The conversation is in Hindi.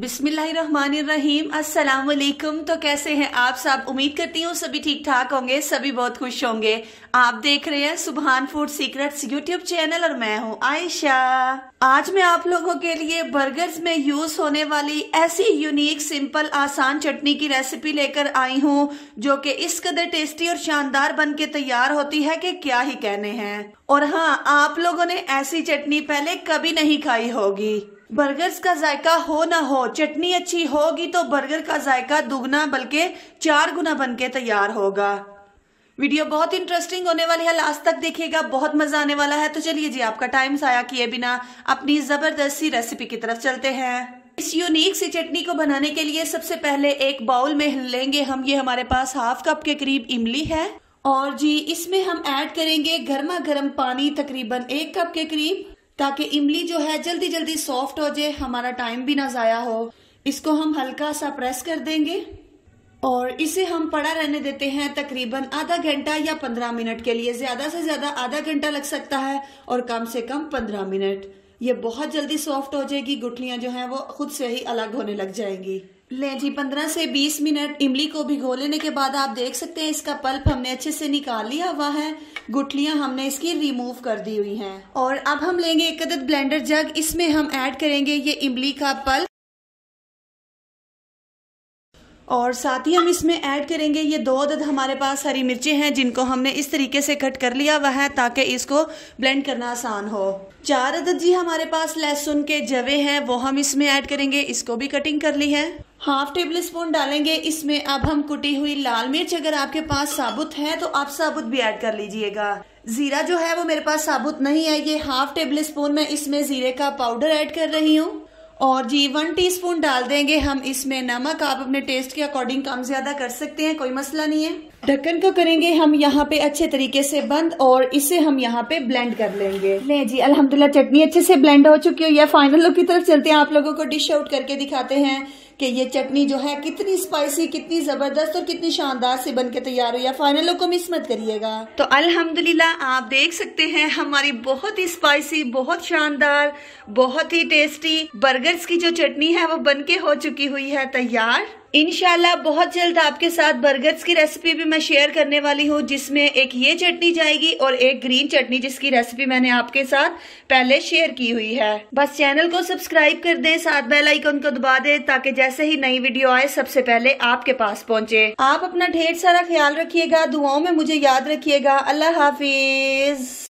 बिस्मिल्लाहिर्रहमानिर्रहीम अस्सलाम वालेकुम तो कैसे हैं आप सब उम्मीद करती हूँ सभी ठीक ठाक होंगे सभी बहुत खुश होंगे आप देख रहे हैं सुबहान फूड सीक्रेट्स यूट्यूब चैनल और मैं हूँ आयशा आज मैं आप लोगों के लिए बर्गर्स में यूज होने वाली ऐसी यूनिक सिंपल आसान चटनी की रेसिपी लेकर आई हूँ जो कि इस कदर टेस्टी और शानदार बन के तैयार होती है कि क्या ही कहने हैं और हाँ आप लोगों ने ऐसी चटनी पहले कभी नहीं खाई होगी बर्गर्स का जायका हो ना हो चटनी अच्छी होगी तो बर्गर का जायका दुगना बल्कि चार गुना बन के तैयार होगा वीडियो बहुत इंटरेस्टिंग होने वाली है लास्ट तक देखिएगा बहुत मजा आने वाला है तो चलिए जी आपका टाइम साया किए बिना अपनी जबरदस्त सी रेसिपी की तरफ चलते हैं इस यूनिक सी चटनी को बनाने के लिए सबसे पहले एक बाउल में लेंगे हम ये हमारे पास हाफ कप के करीब इमली है और जी इसमें हम ऐड करेंगे गर्मा गर्म पानी तकरीबन एक कप के करीब ताकि इमली जो है जल्दी जल्दी सॉफ्ट हो जाए हमारा टाइम भी ना ज़ाया हो इसको हम हल्का सा प्रेस कर देंगे और इसे हम पड़ा रहने देते हैं तकरीबन आधा घंटा या पंद्रह मिनट के लिए ज्यादा से ज्यादा आधा घंटा लग सकता है और कम से कम पंद्रह मिनट ये बहुत जल्दी सॉफ्ट हो जाएगी गुठलियां जो हैं वो खुद से ही अलग होने लग जाएंगी ले जी पंद्रह से बीस मिनट इमली को भिगो लेने के बाद आप देख सकते हैं इसका पल्प हमने अच्छे से निकाल लिया हुआ है गुटलियां हमने इसकी रिमूव कर दी हुई हैं और अब हम लेंगे एक अदद ब्लेंडर जग इसमें हम ऐड करेंगे ये इमली का पल्प और साथ ही हम इसमें ऐड करेंगे ये दो अदद हमारे पास हरी मिर्चें हैं जिनको हमने इस तरीके से कट कर लिया हुआ है ताकि इसको ब्लेंड करना आसान हो चार अदद जी हमारे पास लहसुन के जवे हैं वो हम इसमें ऐड करेंगे इसको भी कटिंग कर ली है हाफ टेबल स्पून डालेंगे इसमें अब हम कुटी हुई लाल मिर्च अगर आपके पास साबुत है तो आप साबुत भी ऐड कर लीजिएगा जीरा जो है वो मेरे पास साबुत नहीं है ये हाफ टेबल स्पून मैं इसमें जीरे का पाउडर ऐड कर रही हूँ और जी वन टीस्पून डाल देंगे हम इसमें नमक आप अपने टेस्ट के अकॉर्डिंग कम ज्यादा कर सकते हैं कोई मसला नहीं है ढक्कन को करेंगे हम यहाँ पे अच्छे तरीके से बंद और इसे हम यहाँ पे ब्लेंड कर लेंगे ले जी अल्हम्दुलिल्लाह चटनी अच्छे से ब्लेंड हो चुकी है फाइनल लुक की तरफ चलते हैं आप लोगों को डिश आउट करके दिखाते हैं कि ये चटनी जो है कितनी स्पाइसी कितनी ज़बरदस्त और कितनी शानदार से बन के तैयार हुई है फाइनल लुक को मिस मत करिएगा तो अल्हम्दुलिल्लाह आप देख सकते हैं हमारी बहुत ही स्पाइसी बहुत शानदार बहुत ही टेस्टी बर्गर्स की जो चटनी है वो बन के हो चुकी हुई है तैयार इनशाला बहुत जल्द आपके साथ बर्गर्स की रेसिपी भी मैं शेयर करने वाली हूँ जिसमें एक ये चटनी जाएगी और एक ग्रीन चटनी जिसकी रेसिपी मैंने आपके साथ पहले शेयर की हुई है बस चैनल को सब्सक्राइब कर दें साथ बेल आइकन को दबा दें ताकि जैसे ही नई वीडियो आए सबसे पहले आपके पास पहुँचे आप अपना ढेर सारा ख्याल रखिएगा दुआओं में मुझे याद रखियेगा अल्लाह हाफिज